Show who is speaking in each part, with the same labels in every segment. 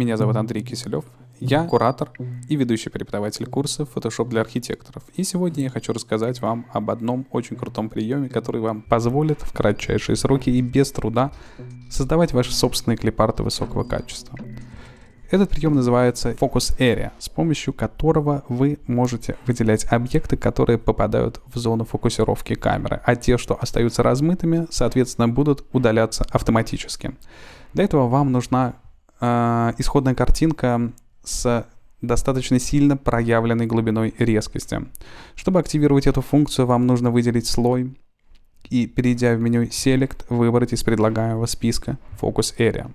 Speaker 1: Меня зовут Андрей Киселев, я куратор и ведущий преподаватель курса Photoshop для архитекторов. И сегодня я хочу рассказать вам об одном очень крутом приеме, который вам позволит в кратчайшие сроки и без труда создавать ваши собственные клипарты высокого качества. Этот прием называется Focus Area, с помощью которого вы можете выделять объекты, которые попадают в зону фокусировки камеры, а те, что остаются размытыми, соответственно, будут удаляться автоматически. Для этого вам нужна а, исходная картинка с достаточно сильно проявленной глубиной резкости. Чтобы активировать эту функцию, вам нужно выделить слой и, перейдя в меню Select, выбрать из предлагаемого списка Focus Area.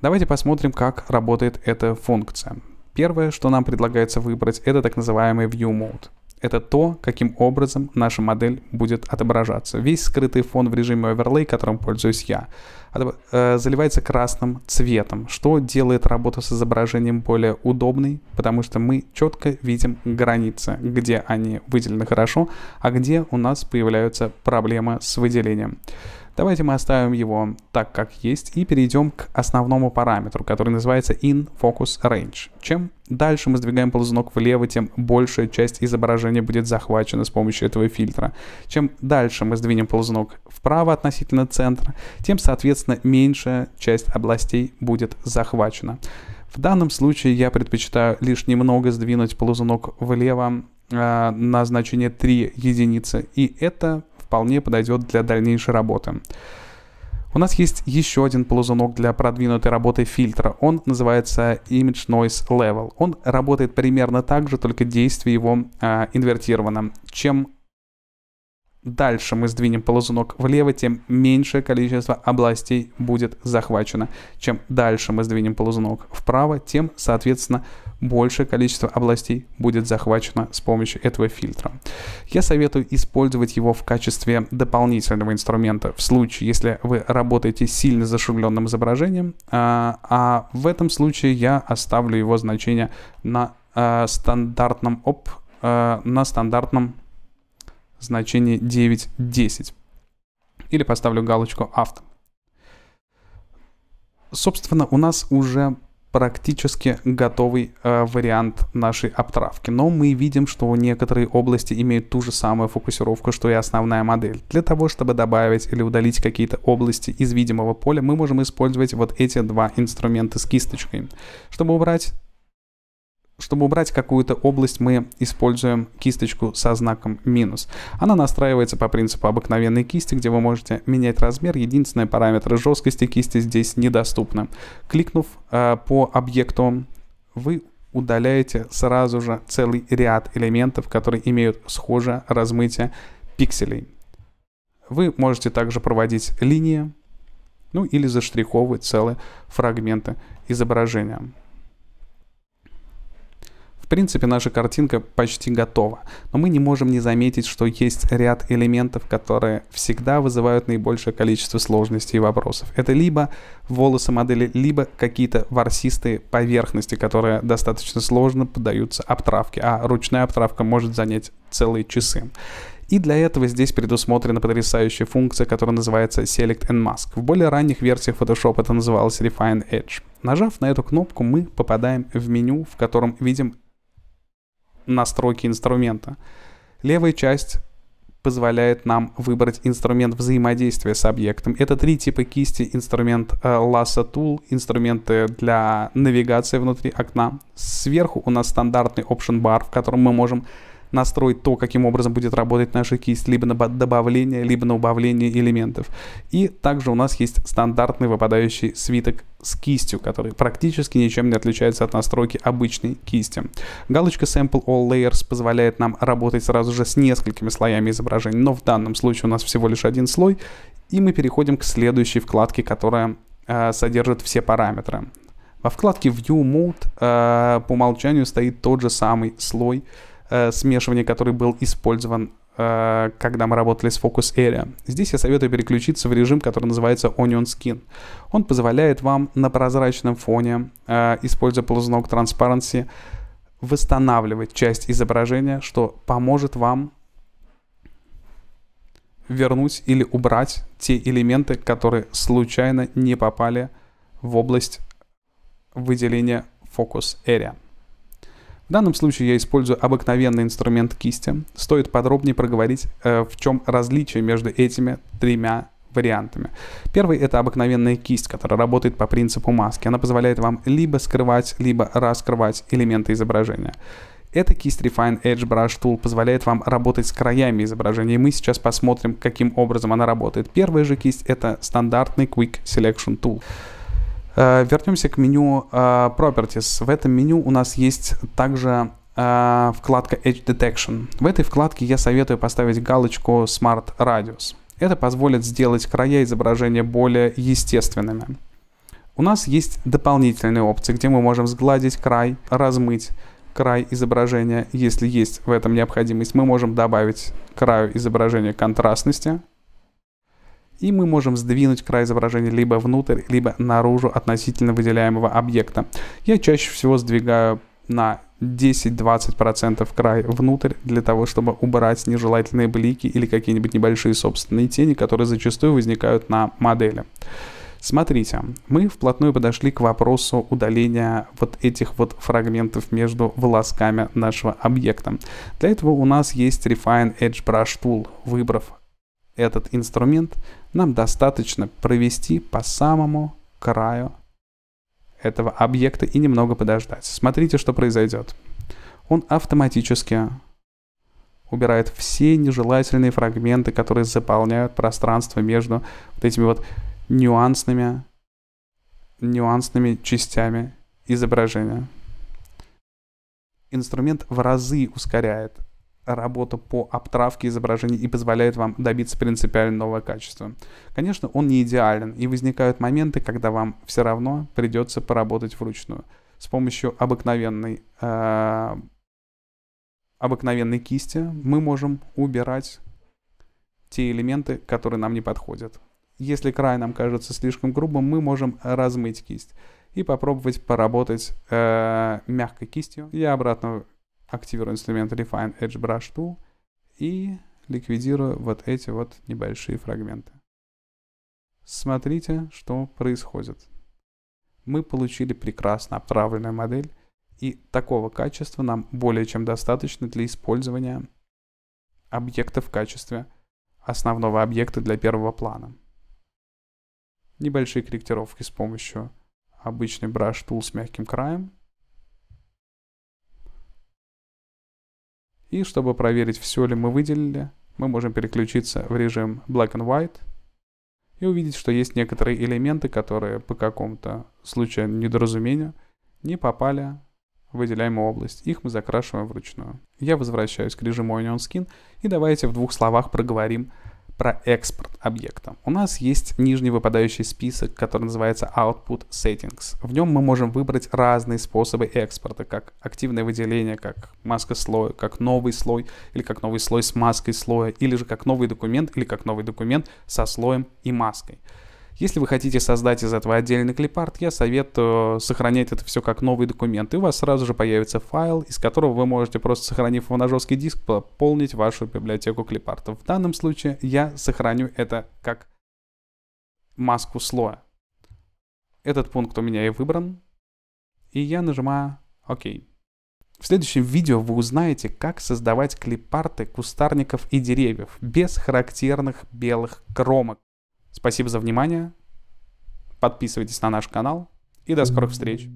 Speaker 1: Давайте посмотрим, как работает эта функция. Первое, что нам предлагается выбрать, это так называемый View Mode это то, каким образом наша модель будет отображаться. Весь скрытый фон в режиме оверлей, которым пользуюсь я, э, заливается красным цветом, что делает работу с изображением более удобной, потому что мы четко видим границы, где они выделены хорошо, а где у нас появляются проблемы с выделением. Давайте мы оставим его так, как есть, и перейдем к основному параметру, который называется in focus range. Чем дальше мы сдвигаем ползунок влево, тем большая часть изображения будет захвачена с помощью этого фильтра. Чем дальше мы сдвинем ползунок вправо относительно центра, тем, соответственно, меньшая часть областей будет захвачена. В данном случае я предпочитаю лишь немного сдвинуть ползунок влево а, на значение 3 единицы, и это вполне подойдет для дальнейшей работы. У нас есть еще один ползунок для продвинутой работы фильтра. Он называется Image Noise Level. Он работает примерно так же, только действие его э, инвертировано. Чем дальше мы сдвинем ползунок влево, тем меньшее количество областей будет захвачено. Чем дальше мы сдвинем ползунок вправо, тем, соответственно, большее количество областей будет захвачено с помощью этого фильтра. Я советую использовать его в качестве дополнительного инструмента в случае, если вы работаете с сильно зашумленным изображением, а, а, в этом случае я оставлю его значение на э, стандартном оп, э, на стандартном значение 9.10. Или поставлю галочку авто. Собственно, у нас уже практически готовый э, вариант нашей обтравки. Но мы видим, что некоторые области имеют ту же самую фокусировку, что и основная модель. Для того, чтобы добавить или удалить какие-то области из видимого поля, мы можем использовать вот эти два инструмента с кисточкой. Чтобы убрать чтобы убрать какую-то область, мы используем кисточку со знаком минус. Она настраивается по принципу обыкновенной кисти, где вы можете менять размер. Единственные параметры жесткости кисти здесь недоступны. Кликнув э, по объекту, вы удаляете сразу же целый ряд элементов, которые имеют схожее размытие пикселей. Вы можете также проводить линии, ну или заштриховывать целые фрагменты изображения. В принципе, наша картинка почти готова, но мы не можем не заметить, что есть ряд элементов, которые всегда вызывают наибольшее количество сложностей и вопросов. Это либо волосы модели, либо какие-то ворсистые поверхности, которые достаточно сложно поддаются обтравке, а ручная обтравка может занять целые часы. И для этого здесь предусмотрена потрясающая функция, которая называется Select and Mask. В более ранних версиях Photoshop это называлось Refine Edge. Нажав на эту кнопку, мы попадаем в меню, в котором видим настройки инструмента. Левая часть позволяет нам выбрать инструмент взаимодействия с объектом. Это три типа кисти. Инструмент э, Lasso Tool, инструменты для навигации внутри окна. Сверху у нас стандартный Option Bar, в котором мы можем настроить то, каким образом будет работать наша кисть, либо на добавление, либо на убавление элементов. И также у нас есть стандартный выпадающий свиток с кистью, который практически ничем не отличается от настройки обычной кисти. Галочка Sample All Layers позволяет нам работать сразу же с несколькими слоями изображения, но в данном случае у нас всего лишь один слой, и мы переходим к следующей вкладке, которая э, содержит все параметры. Во вкладке View Mode э, по умолчанию стоит тот же самый слой, э, смешивания, который был использован, э, когда мы работали с Focus Area. Здесь я советую переключиться в режим, который называется Onion Skin. Он позволяет вам на прозрачном фоне, э, используя ползунок Transparency, восстанавливать часть изображения, что поможет вам вернуть или убрать те элементы, которые случайно не попали в область выделения Focus Area. В данном случае я использую обыкновенный инструмент кисти. Стоит подробнее проговорить, э, в чем различие между этими тремя вариантами. Первый — это обыкновенная кисть, которая работает по принципу маски. Она позволяет вам либо скрывать, либо раскрывать элементы изображения. Эта кисть Refine Edge Brush Tool позволяет вам работать с краями изображения, и мы сейчас посмотрим, каким образом она работает. Первая же кисть — это стандартный Quick Selection Tool. Э, вернемся к меню э, Properties. В этом меню у нас есть также э, вкладка Edge Detection. В этой вкладке я советую поставить галочку Smart Radius. Это позволит сделать края изображения более естественными. У нас есть дополнительные опции, где мы можем сгладить край, размыть край изображения. Если есть в этом необходимость, мы можем добавить краю изображения контрастности – и мы можем сдвинуть край изображения либо внутрь, либо наружу относительно выделяемого объекта. Я чаще всего сдвигаю на 10-20% край внутрь для того, чтобы убрать нежелательные блики или какие-нибудь небольшие собственные тени, которые зачастую возникают на модели. Смотрите, мы вплотную подошли к вопросу удаления вот этих вот фрагментов между волосками нашего объекта. Для этого у нас есть Refine Edge Brush Tool. Выбрав этот инструмент, нам достаточно провести по самому краю этого объекта и немного подождать. Смотрите, что произойдет. Он автоматически убирает все нежелательные фрагменты, которые заполняют пространство между вот этими вот нюансными, нюансными частями изображения. Инструмент в разы ускоряет работа по обтравке изображений и позволяет вам добиться принципиально нового качества. Конечно, он не идеален, и возникают моменты, когда вам все равно придется поработать вручную. С помощью обыкновенной, э, обыкновенной кисти мы можем убирать те элементы, которые нам не подходят. Если край нам кажется слишком грубым, мы можем размыть кисть и попробовать поработать э, мягкой кистью. Я обратно активирую инструмент Refine Edge Brush Tool и ликвидирую вот эти вот небольшие фрагменты. Смотрите, что происходит. Мы получили прекрасно обтравленную модель, и такого качества нам более чем достаточно для использования объекта в качестве основного объекта для первого плана. Небольшие корректировки с помощью обычной brush tool с мягким краем – И чтобы проверить, все ли мы выделили, мы можем переключиться в режим Black and White и увидеть, что есть некоторые элементы, которые по какому-то случаю недоразумению не попали в выделяемую область. Их мы закрашиваем вручную. Я возвращаюсь к режиму Onion Skin и давайте в двух словах проговорим, про экспорт объекта. У нас есть нижний выпадающий список, который называется Output Settings. В нем мы можем выбрать разные способы экспорта, как активное выделение, как маска слоя, как новый слой, или как новый слой с маской слоя, или же как новый документ, или как новый документ со слоем и маской. Если вы хотите создать из этого отдельный клипарт, я советую сохранять это все как новый документ, и у вас сразу же появится файл, из которого вы можете просто сохранив его на жесткий диск, пополнить вашу библиотеку клипартов. В данном случае я сохраню это как маску слоя. Этот пункт у меня и выбран, и я нажимаю ОК. В следующем видео вы узнаете, как создавать клипарты кустарников и деревьев без характерных белых кромок. Спасибо за внимание. Подписывайтесь на наш канал. И до скорых встреч.